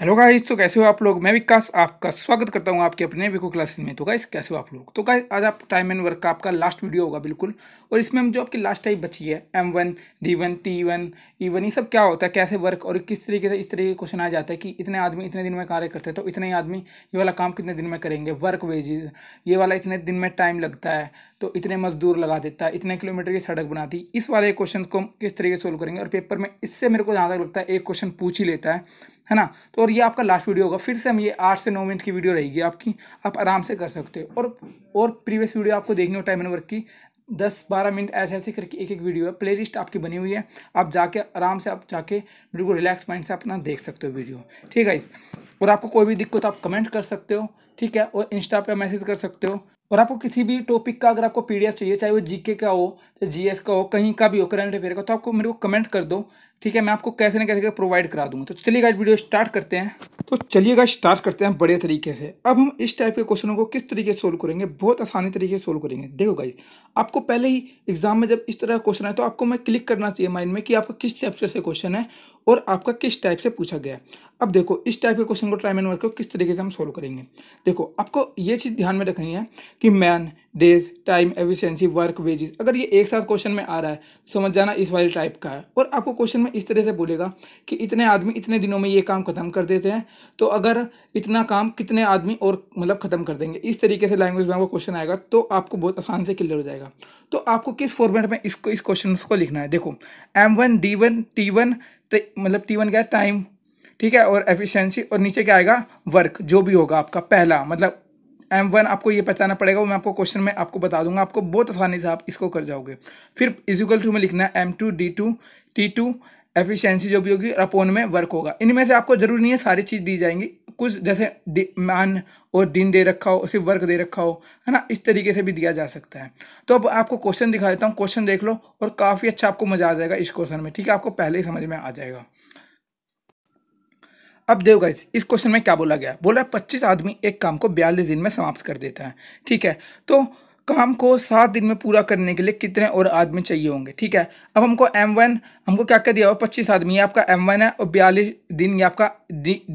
hello guys तो कैसे हो आप लोग मैं विकास आपका स्वागत करता हूं आपके अपने विको क्लास में तो गाइस कैसे हो आप लोग तो गाइस आज आप टाइम एंड वर्क का आपका लास्ट वीडियो होगा बिल्कुल और इसमें हम जो आपकी लास्ट टाइप बची है M one D one T one E one ये सब क्या होता है कैसे वर्क और किस तरीके से इस तरीके का क्वेश्चन आ जाता है कि इतने आदमी इतने दिन में कार्य करते हैं तो इतने आदमी ये वाला काम कितने दिन में करेंगे वर्क वेजेज ये वाला इतने दिन में टाइम लगता है तो इतने मजदूर लगा देता है इतने किलोमीटर की सड़क बनाती इस वाले क्वेश्चन को हम किस तरीके से सोल्व करेंगे और पेपर में इससे मेरे को जहाँ तक लगता है एक क्वेश्चन पूछ ही लेता है है ना तो और ये आपका लास्ट वीडियो होगा फिर से हम ये आठ से नौ मिनट की वीडियो रहेगी आपकी आप आराम से कर सकते हो और और प्रीवियस वीडियो आपको देखनी हो टाइम एंड वर्क की दस बारह मिनट ऐसे ऐसे करके एक एक वीडियो है प्ले लिस्ट आपकी बनी हुई है आप जाके आराम से आप जाके बिल्कुल रिलैक्स माइंड से अपना देख सकते हो वीडियो ठीक है इस और आपको कोई भी दिक्कत आप कमेंट कर सकते हो ठीक है और इंस्टा पर मैसेज कर सकते हो और आपको किसी भी टॉपिक का अगर आपको पीडीएफ चाहिए चाहे वो जीके का हो चाहे जीएस का हो कहीं का भी हो करंट अफेयर का तो आपको मेरे को कमेंट कर दो ठीक है मैं आपको कैसे ना कैसे कर प्रोवाइड करा दूंगा तो चलिए वीडियो स्टार्ट करते हैं तो चलिए स्टार्ट करते हैं बड़े तरीके से अब हम इस टाइप के क्वेश्चनों को किस तरीके से सोल्व करेंगे बहुत आसानी तरीके से सोल्व करेंगे देखो गाइज आपको पहले ही एग्जाम में जब इस तरह का क्वेश्चन है तो आपको मैं क्लिक करना चाहिए माइंड में कि आपका किस चैप्टर से क्वेश्चन है और आपका किस टाइप से पूछा गया अब देखो इस टाइप के क्वेश्चन को टाइम एंड वर्क को किस तरीके से हम सोल्व करेंगे देखो आपको ये चीज़ ध्यान में रखनी है कि man days time efficiency work wages अगर ये एक साथ क्वेश्चन में आ रहा है तो समझ जाना इस वाले टाइप का है और आपको क्वेश्चन में इस तरह से बोलेगा कि इतने आदमी इतने दिनों में ये काम ख़त्म कर देते हैं तो अगर इतना काम कितने आदमी और मतलब ख़त्म कर देंगे इस तरीके से लैंग्वेज में आपको क्वेश्चन आएगा तो आपको बहुत आसान से क्लियर हो जाएगा तो आपको किस फॉर्मेट में इसको इस क्वेश्चन को लिखना है देखो M one D one T one मतलब टी वन क्या है टाइम ठीक है और एफिशिएंसी और नीचे क्या आएगा वर्क जो भी होगा आपका पहला मतलब एम वन आपको ये पहचाना पड़ेगा वो मैं आपको क्वेश्चन में आपको बता दूंगा आपको बहुत आसानी से आप इसको कर जाओगे फिर इजिकल टू में लिखना है M two D two T two efficiency जो भी होगी अपोन में वर्क होगा इनमें से आपको जरूरी नहीं है सारी चीज़ दी जाएंगी कुछ जैसे मान और दिन दे रखा हो सिर्फ वर्क दे रखा हो है ना इस तरीके से भी दिया जा सकता है तो अब आपको क्वेश्चन दिखा देता हूँ क्वेश्चन देख लो और काफ़ी अच्छा आपको मज़ा आ जाएगा इस क्वेश्चन में ठीक है आपको पहले ही समझ में आ जाएगा अब देखो गाइस इस क्वेश्चन में क्या बोला गया बोला पच्चीस आदमी एक काम को बयालीस दिन में समाप्त कर देता है ठीक है तो काम को सात दिन में पूरा करने के लिए कितने और आदमी चाहिए होंगे ठीक है अब हमको एम वन हमको क्या क्या दिया हुआ पच्चीस आदमी ये आपका एम वन है और बयालीस दिन ये आपका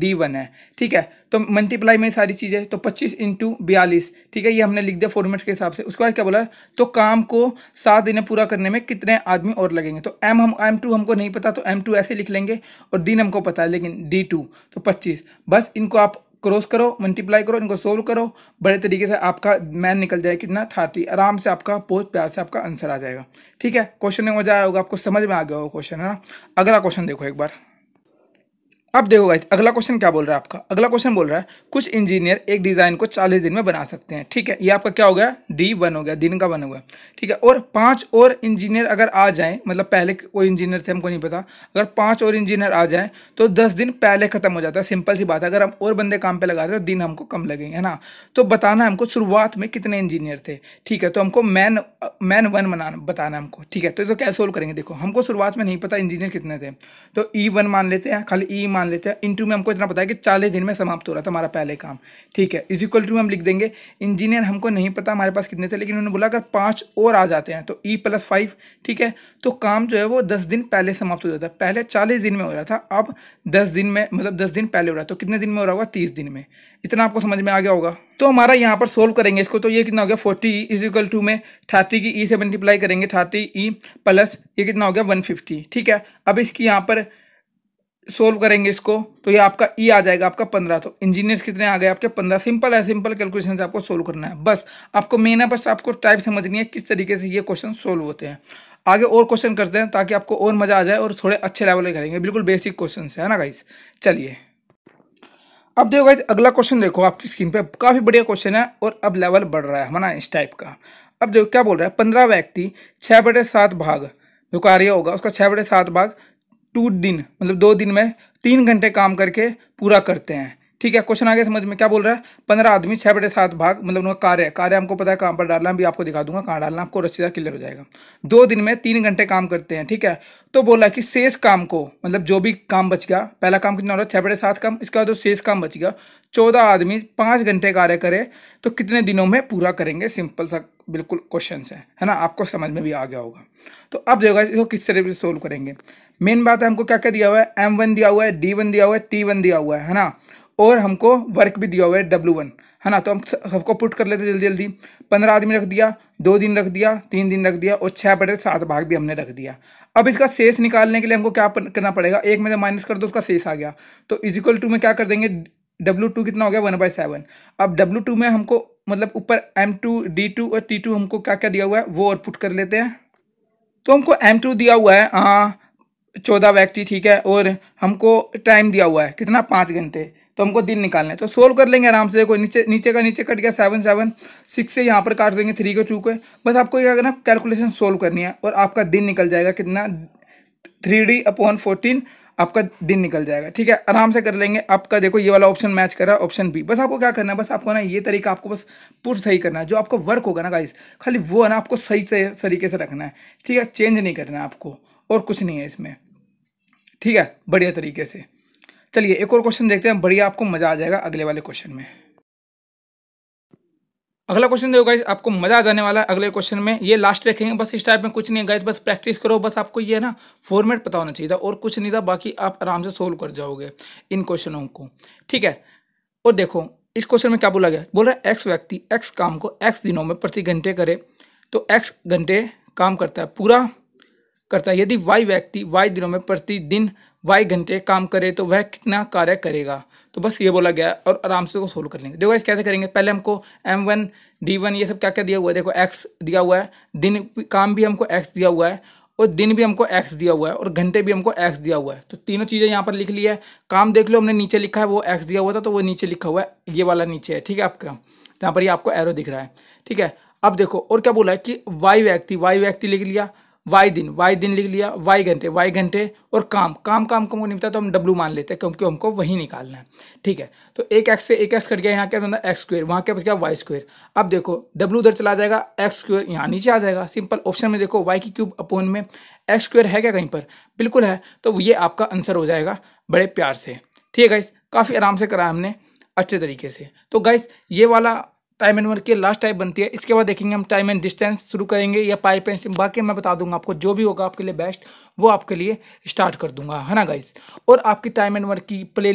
डी वन है ठीक है तो मल्टीप्लाई में सारी चीज़ें तो पच्चीस इंटू बयालीस ठीक है ये हमने लिख दिया फॉर्मेट के हिसाब से उसके बाद क्या बोला तो काम को सात दिन में पूरा करने में कितने आदमी और लगेंगे तो एम हम एम टू हमको नहीं पता तो एम टू ऐसे लिख लेंगे और दिन हमको पता है लेकिन डी टू तो पच्चीस बस इनको आप क्रॉस करो मल्टीप्लाई करो इनको सोल्व करो बड़े तरीके से आपका मैन निकल जाए कितना थर्टी आराम से आपका बहुत प्यार से आपका आंसर आ जाएगा ठीक है क्वेश्चन में मजा आया होगा आपको समझ में आ गया होगा क्वेश्चन है ना अगला क्वेश्चन देखो एक बार अब देखो गाइस अगला क्वेश्चन क्या बोल रहा है आपका अगला क्वेश्चन बोल रहा है कुछ इंजीनियर एक डिज़ाइन को चालीस दिन में बना सकते हैं ठीक है ये आपका क्या हो गया डी वन हो गया दिन का वन हो गया ठीक है और पांच और इंजीनियर अगर आ जाएं मतलब पहले कोई इंजीनियर थे हमको नहीं पता अगर पांच और इंजीनियर आ जाए तो दस दिन पहले ख़त्म हो जाता है सिंपल सी बात है अगर हम और बंदे काम पर लगा रहे तो दिन हमको कम लगेंगे है ना तो बताना हमको शुरुआत में कितने इंजीनियर थे ठीक है तो हमको मैन मैन वन बनाना बताना हमको ठीक है तो कैसे सोल्व करेंगे देखो हमको शुरुआत में नहीं पता इंजीनियर कितने थे तो ई e वन मान लेते हैं खाली ई e मान मान लेते हैं इंटू में हमको इतना पता है कि चालीस दिन में समाप्त हो रहा था हमारा पहले काम ठीक है इज इक्वल टू हम लिख देंगे इंजीनियर हमको नहीं पता हमारे पास कितने थे लेकिन उन्होंने बोला अगर पाँच और आ जाते हैं तो ई प्लस फाइव ठीक है तो काम जो है वो दस दिन पहले समाप्त हो जाता है पहले चालीस दिन में हो रहा था अब दस दिन में मतलब दस दिन पहले हो रहा तो कितने दिन में हो रहा होगा तीस दिन में इतना आपको समझ में आ गया होगा तो हमारा यहाँ पर सोल्व करेंगे इसको तो ये कितना हो गया forty E is equal to में थर्टी की ई e से मल्टीप्लाई करेंगे थर्टी ई प्लस ये कितना हो गया वन फिफ्टी ठीक है अब इसकी यहाँ पर सोल्व करेंगे इसको तो ये आपका ई e आ जाएगा आपका पंद्रह तो इंजीनियर्स कितने आ गए आपके पंद्रह सिंपल है सिंपल कैलकुलेशन आपको सोल्व करना है बस आपको मेन है बस आपको टाइप समझनी है किस तरीके से ये क्वेश्चन सोल्व होते हैं आगे और क्वेश्चन करते हैं ताकि आपको और मज़ा आ जाए और थोड़े अच्छे लेवल के करेंगे बिल्कुल बेसिक क्वेश्चन है ना गाइस चलिए अब देखो गाइज अगला क्वेश्चन देखो आपकी स्क्रीन पर काफ़ी बढ़िया क्वेश्चन है और अब लेवल बढ़ रहा है हमारा इस टाइप का अब देखो क्या बोल रहा है पंद्रह व्यक्ति छः बटे सात भाग जो कार्य होगा उसका छः बटे सात भाग टू दिन मतलब दो दिन में तीन घंटे काम करके पूरा करते हैं ठीक है क्वेश्चन आगे समझ में क्या बोल रहा है पंद्रह आदमी छह बटे सात भाग मतलब उनका कार्य कार्य हमको पता है कहाँ पर डालना भी आपको दिखा दूंगा कहाँ डालना आपको रस्सीदार क्लियर हो जाएगा दो दिन में तीन घंटे काम करते हैं ठीक है तो बोला कि शेष काम को मतलब जो भी काम बच गया पहला काम कितना हो रहा है छह बटे सात काम इसके बाद जो तो शेष काम बच गया चौदह आदमी पाँच घंटे कार्य करे तो कितने दिनों में पूरा करेंगे सिंपल सा बिल्कुल क्वेश्चन है है ना आपको समझ में भी आ गया होगा तो अब जो है इसको किस तरह से सोल्व करेंगे मेन बात है हमको क्या क्या दिया हुआ है एम वन दिया हुआ है डी वन दिया हुआ है टी वन दिया हुआ है है ना और हमको वर्क भी दिया हुआ है डब्लू वन है ना तो हम सबको पुट कर लेते जल्दी जल्दी पंद्रह आदमी रख दिया दो दिन रख दिया तीन दिन रख दिया और छः बटे सात भाग भी हमने रख दिया अब इसका शेष निकालने के लिए हमको क्या करना पड़ेगा एक में माइनस कर दो उसका शेष आ गया तो इजिकल टू में क्या कर देंगे डब्लू टू कितना हो गया वन बाई सेवन अब डब्लू टू में हमको मतलब ऊपर एम टू डी टू और टी टू हमको क्या क्या दिया हुआ है वो और पुट कर लेते हैं तो हमको एम टू दिया हुआ है हाँ चौदह व्यक्ति ठीक है और हमको टाइम दिया हुआ है कितना पाँच घंटे तो हमको दिन निकालना है तो सोल्व कर लेंगे आराम से देखो नीचे नीचे का नीचे कट गया सेवन सेवन सिक्स से यहाँ पर काट देंगे थ्री को टू को बस आपको क्या करना कैलकुलेशन सोल्व करनी है और आपका दिन निकल जाएगा कितना थ्री डी अपॉन फोर्टीन आपका दिन निकल जाएगा ठीक है आराम से कर लेंगे आपका देखो ये वाला ऑप्शन मैच कर रहा है ऑप्शन बी बस आपको क्या करना है बस आपको ना ये तरीका आपको बस पुर सही करना है जो आपका वर्क होगा ना गाइस खाली वो है ना आपको सही तरीके से रखना है ठीक है चेंज नहीं करना है आपको और कुछ नहीं है इसमें ठीक है बढ़िया तरीके से चलिए एक और क्वेश्चन देखते हैं बढ़िया आपको मज़ा आ जाएगा अगले वाले क्वेश्चन में अगला क्वेश्चन देखो गाइस आपको मजा आ जाने वाला है अगले क्वेश्चन में ये लास्ट रखेंगे बस इस टाइप में कुछ नहीं है बस प्रैक्टिस करो बस आपको ये ना फॉर्मेट पता होना चाहिए था और कुछ नहीं था बाकी आप आराम से सोल्व कर जाओगे इन क्वेश्चनों को ठीक है और देखो इस क्वेश्चन में क्या बोला गया बोल रहा है एक्स व्यक्ति एक्स काम को एक्स दिनों में प्रति घंटे करे तो एक्स घंटे काम करता है पूरा करता है यदि वाई व्यक्ति वाई दिनों में प्रतिदिन वाई घंटे काम करे तो वह कितना कार्य करेगा तो बस ये बोला गया और आराम से उसको सोल्व कर लेंगे देखो इस कैसे करेंगे पहले हमको एम वन डी वन ये सब क्या क्या दिया हुआ है देखो एक्स दिया हुआ है दिन काम भी हमको एक्स दिया हुआ है और दिन भी हमको एक्स दिया हुआ है और घंटे भी हमको एक्स दिया हुआ है तो तीनों चीज़ें यहाँ पर लिख ली है काम देख लो हमने नीचे लिखा है वो एक्स दिया हुआ था तो वो नीचे लिखा हुआ है ये वाला नीचे है ठीक है आपका जहाँ पर ये आपको एरो दिख रहा है ठीक है अब देखो और क्या बोला है कि वाई व्यक्ति वाई व्यक्ति लिख लिया वाई दिन वाई दिन लिख लिया वाई घंटे वाई घंटे और काम काम काम को निपटा तो हम डब्लू मान लेते हैं क्योंकि हमको वही निकालना है ठीक है तो एक एक्स से एक एक्स कट गया यहाँ क्या है एक्स स्क्वेयर वहाँ क्या बच गया वाई स्क्वेयर अब देखो डब्लू उधर चला जाएगा एक्स स्क्वेयर यहाँ नीचे आ जाएगा सिंपल ऑप्शन में देखो वाई की क्यूब अपोन में एक्स स्क्वेयर है क्या कहीं पर बिल्कुल है तो ये आपका आंसर हो जाएगा बड़े प्यार से ठीक है गाइस काफ़ी आराम से करा हमने अच्छे तरीके से तो गाइस ये वाला टाइम एंड वर्क की लास्ट टाइप बनती है इसके बाद देखेंगे हम टाइम एंड डिस्टेंस शुरू करेंगे या पाइप एंड बाकी मैं बता दूंगा आपको जो भी होगा आपके लिए बेस्ट वो आपके लिए स्टार्ट कर दूंगा है ना गाइज और आपकी टाइम एंड वर्क की प्ले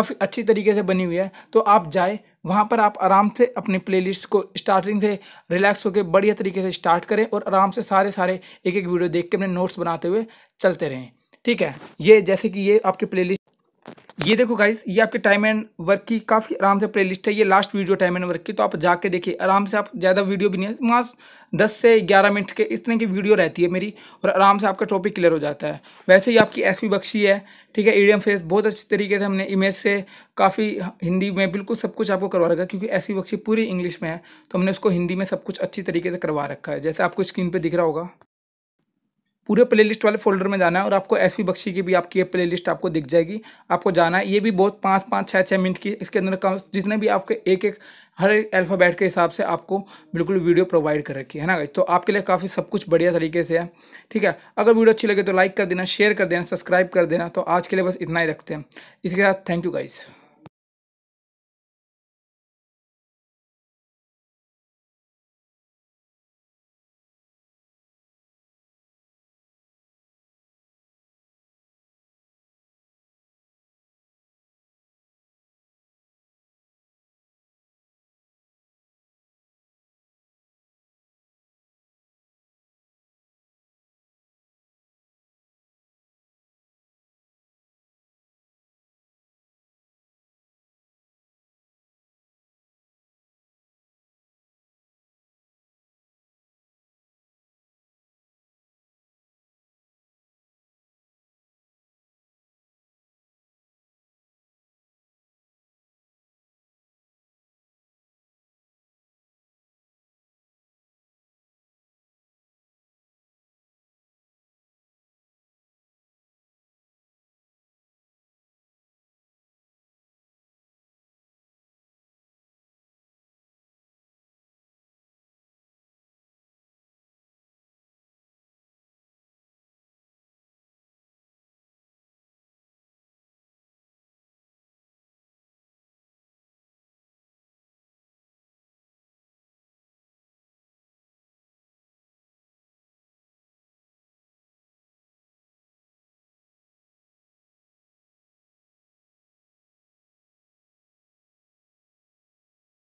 काफ़ी अच्छी तरीके से बनी हुई है तो आप जाए वहाँ पर आप आराम से अपने प्लेलिस्ट को स्टार्टिंग से रिलैक्स होकर बढ़िया तरीके से स्टार्ट करें और आराम से सारे सारे एक एक वीडियो देख के अपने नोट्स बनाते हुए चलते रहें ठीक है ये जैसे कि ये आपकी प्लेलिस्ट ये देखो गाइज ये आपके टाइम एंड वर्क की काफ़ी आराम से प्लेलिस्ट है ये last video time and work की तो आप जाके देखिए आराम से आप ज़्यादा वीडियो भी नहीं है दस से ग्यारह मिनट के इस तरह की वीडियो रहती है मेरी और आराम से आपका टॉपिक क्लियर हो जाता है वैसे ही आपकी ऐसी बख्शी है ठीक है ईडियम फेस बहुत अच्छे तरीके से हमने इमेज से काफ़ी हिंदी में बिल्कुल सब कुछ आपको करवा रखा है क्योंकि ऐसी बख्शी पूरी इंग्लिश में है तो हमने उसको हिंदी में सब कुछ अच्छी तरीके से करवा रखा है जैसे आपको स्क्रीन पर दिख रहा होगा पूरे प्लेलिस्ट वाले फोल्डर में जाना है और आपको एस बख्शी की भी आपकी ये प्लेलिस्ट आपको दिख जाएगी आपको जाना है ये भी बहुत पाँच पाँच छः छः मिनट की इसके अंदर कम जितने भी आपके एक एक हर अल्फ़ाबेट के हिसाब से आपको बिल्कुल वीडियो प्रोवाइड कर रखी है ना तो आपके लिए काफ़ी सब कुछ बढ़िया तरीके से है ठीक है अगर वीडियो अच्छी लगे तो लाइक कर देना शेयर कर देना सब्सक्राइब कर देना तो आज के लिए बस इतना ही रखते हैं इसके साथ थैंक यू गाइज़